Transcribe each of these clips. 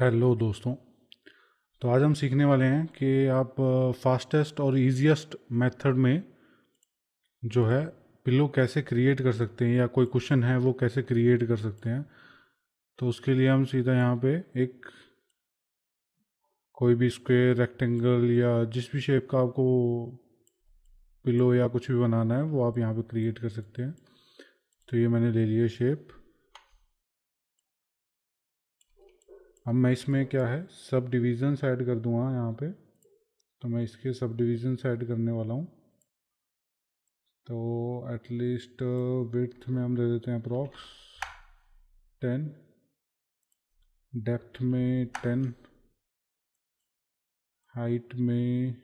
hello दोस्तों तो आज हम सीखने वाले हैं कि आप फास्टेस्ट और इजीएस्ट मेथड में जो है पिल्लो कैसे क्रिएट कर सकते हैं या कोई क्वेश्चन है वो कैसे क्रिएट कर सकते हैं तो उसके लिए हम सीधा यहाँ पे एक कोई भी स्क्वायर रेक्टेंगल या जिस भी शेप का आपको पिलो या कुछ भी बनाना है वो आप यहाँ पे क्रिएट कर सकते हैं तो ये मैंने ले लिया शेप अब मैं इसमें क्या है सब डिविज़न्स ऐड कर दूँगा हाँ, यहाँ पे तो मैं इसके सब डिविज़न्स ऐड करने वाला हूँ तो एटलीस्ट विथ uh, में हम दे देते हैं अप्रॉक्स टेन डेप्थ में टेन हाइट में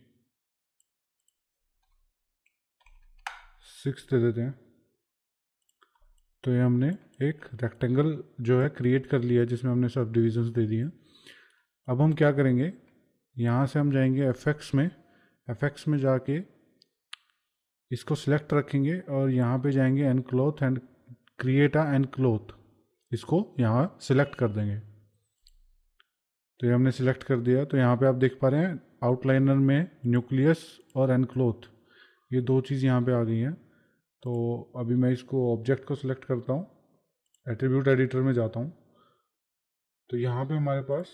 सिक्स दे देते हैं तो ये हमने एक रेक्टेंगल जो है क्रिएट कर लिया जिसमें हमने सब डिविजन्स दे दिए अब हम क्या करेंगे यहाँ से हम जाएंगे एफ में एफ में जाके इसको सिलेक्ट रखेंगे और यहाँ पे जाएंगे nCloth and create a nCloth इसको यहाँ सिलेक्ट कर देंगे तो ये हमने सिलेक्ट कर दिया तो यहाँ पे आप देख पा रहे हैं आउटलाइनर में न्यूक्लियस और एन क्लोथ ये दो चीज़ यहाँ पे आ गई हैं तो अभी मैं इसको ऑब्जेक्ट को सिलेक्ट करता हूँ एट्रीब्यूट एडिटर में जाता हूँ तो यहाँ पे हमारे पास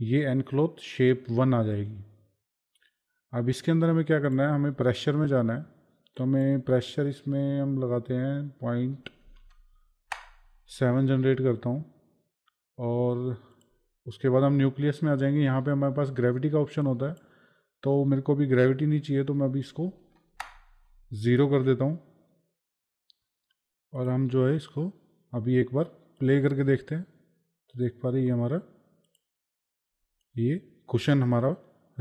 ये एनक्लोथ शेप वन आ जाएगी अब इसके अंदर हमें क्या करना है हमें प्रेशर में जाना है तो हमें प्रेशर इसमें हम लगाते हैं पॉइंट सेवन जनरेट करता हूँ और उसके बाद हम न्यूक्लियस में आ जाएंगे यहाँ पे हमारे पास ग्रेविटी का ऑप्शन होता है तो मेरे को अभी ग्रेविटी नहीं चाहिए तो मैं अभी इसको ज़ीरो कर देता हूँ और हम जो है इसको अभी एक बार प्ले करके देखते हैं तो देख पा रहे ये हमारा ये कुशन हमारा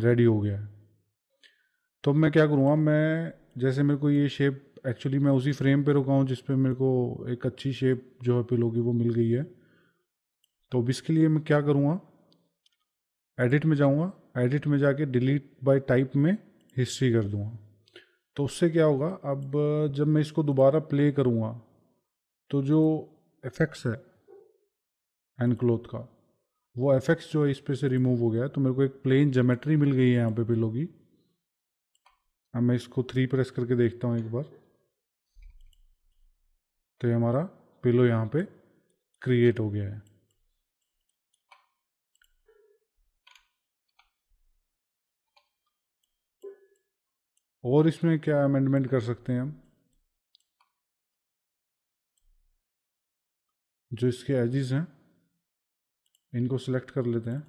रेडी हो गया है तो मैं क्या करूँगा मैं जैसे मेरे को ये शेप एक्चुअली मैं उसी फ्रेम पे रुका हूँ पर मेरे को एक अच्छी शेप जो है पिलो की वो मिल गई है तो अब इसके लिए मैं क्या करूँगा एडिट में जाऊँगा एडिट में जाके डिलीट बाय टाइप में हिस्ट्री कर दूँगा तो उससे क्या होगा अब जब मैं इसको दोबारा प्ले करूँगा तो जो इफ़ेक्ट्स है एंड क्लोथ का वो इफ़ेक्ट्स जो है इस पे से रिमूव हो गया तो मेरे को एक प्लेन जोमेट्री मिल गई है यहाँ पे पिलो की अब मैं इसको थ्री प्रेस करके देखता हूँ एक बार तो ये हमारा पिलो यहाँ पे क्रिएट हो गया है और इसमें क्या अमेंडमेंट कर सकते हैं हम जो इसके एजिज हैं इनको सिलेक्ट कर लेते हैं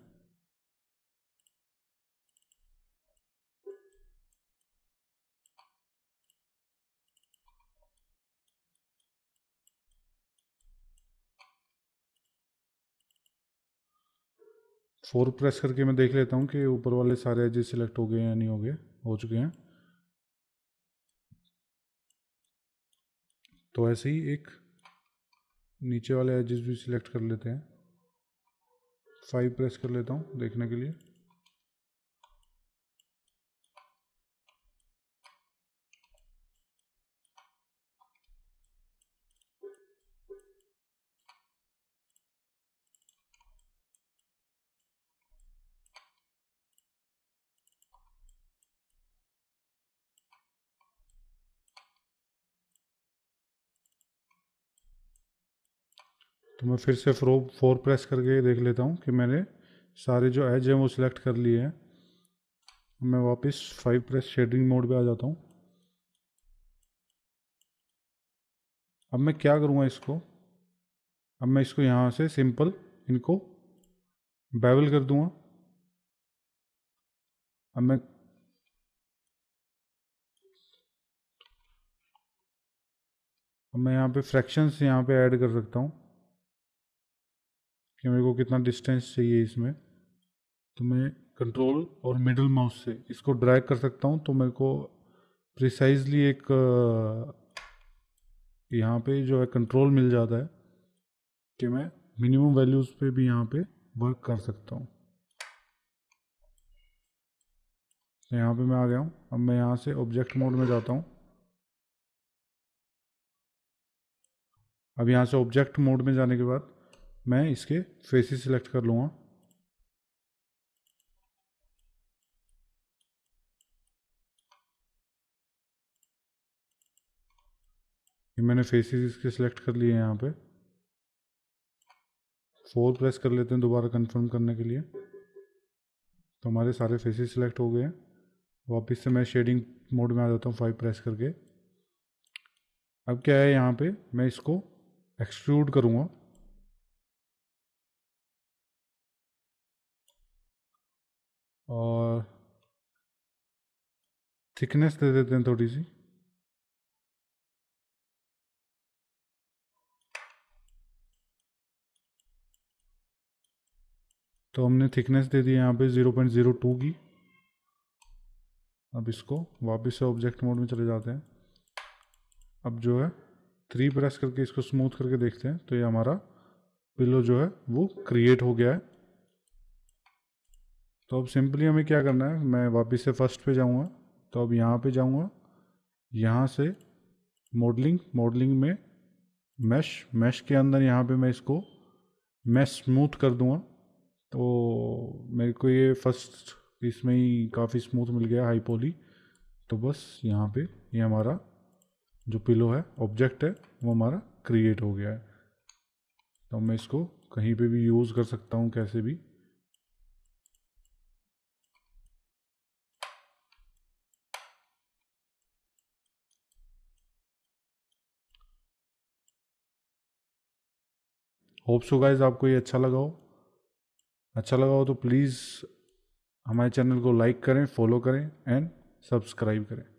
फोर प्रेस करके मैं देख लेता हूँ कि ऊपर वाले सारे एजेस सिलेक्ट हो गए या नहीं हो गए हो चुके हैं तो ऐसे ही एक नीचे वाले एजेस भी सिलेक्ट कर लेते हैं फाइव प्रेस कर लेता हूँ देखने के लिए तो मैं फिर से फ्रो फोर प्रेस करके देख लेता हूँ कि मैंने सारे जो एज हैं वो सिलेक्ट कर लिए हैं मैं वापस फाइव प्रेस शेडिंग मोड पे आ जाता हूँ अब मैं क्या करूँगा इसको अब मैं इसको यहाँ से सिंपल इनको बेवल कर दूँगा अब मैं अब मैं यहाँ पे फ्रैक्शंस यहाँ पे ऐड कर सकता हूँ कि मेरे को कितना डिस्टेंस चाहिए इसमें तो मैं कंट्रोल और मिडल माउस से इसको ड्रैग कर सकता हूँ तो मेरे को प्रिसाइजली एक यहाँ पे जो है कंट्रोल मिल जाता है कि मैं मिनिमम वैल्यूज़ पे भी यहाँ पे वर्क कर सकता हूँ तो यहाँ पे मैं आ गया हूँ अब मैं यहाँ से ऑब्जेक्ट मोड में जाता हूँ अब यहाँ से ऑब्जेक्ट मोड में जाने के बाद मैं इसके फेसेस सिलेक्ट कर लूँगा ये मैंने फेसेस इसके सिलेक्ट कर लिए यहाँ पे फोर प्रेस कर लेते हैं दोबारा कंफर्म करने के लिए तो हमारे सारे फेसेस सिलेक्ट हो गए हैं वापस से मैं शेडिंग मोड में आ जाता हूँ फाइव प्रेस करके अब क्या है यहाँ पे मैं इसको एक्सट्रूड करूँगा और थिकनेस दे देते हैं थोड़ी सी तो हमने थिकनेस दे दी यहाँ पे ज़ीरो पॉइंट ज़ीरो टू की अब इसको वापस से ऑब्जेक्ट मोड में चले जाते हैं अब जो है थ्री प्रेस करके इसको स्मूथ करके देखते हैं तो ये हमारा पिलो जो है वो क्रिएट हो गया है तो अब सिंपली हमें क्या करना है मैं वापस से फर्स्ट पे जाऊँगा तो अब यहाँ पे जाऊँगा यहाँ से मॉडलिंग मॉडलिंग में मैश मैश के अंदर यहाँ पे मैं इसको मैश स्मूथ कर दूँगा तो मेरे को ये फर्स्ट इसमें ही काफ़ी स्मूथ मिल गया हाई पोली तो बस यहाँ पे ये यह हमारा जो पिलो है ऑब्जेक्ट है वो हमारा क्रिएट हो गया है तो मैं इसको कहीं पर भी यूज़ कर सकता हूँ कैसे भी होप्स सो गाइज आपको ये अच्छा लगा हो अच्छा लगा हो तो प्लीज़ हमारे चैनल को लाइक करें फॉलो करें एंड सब्सक्राइब करें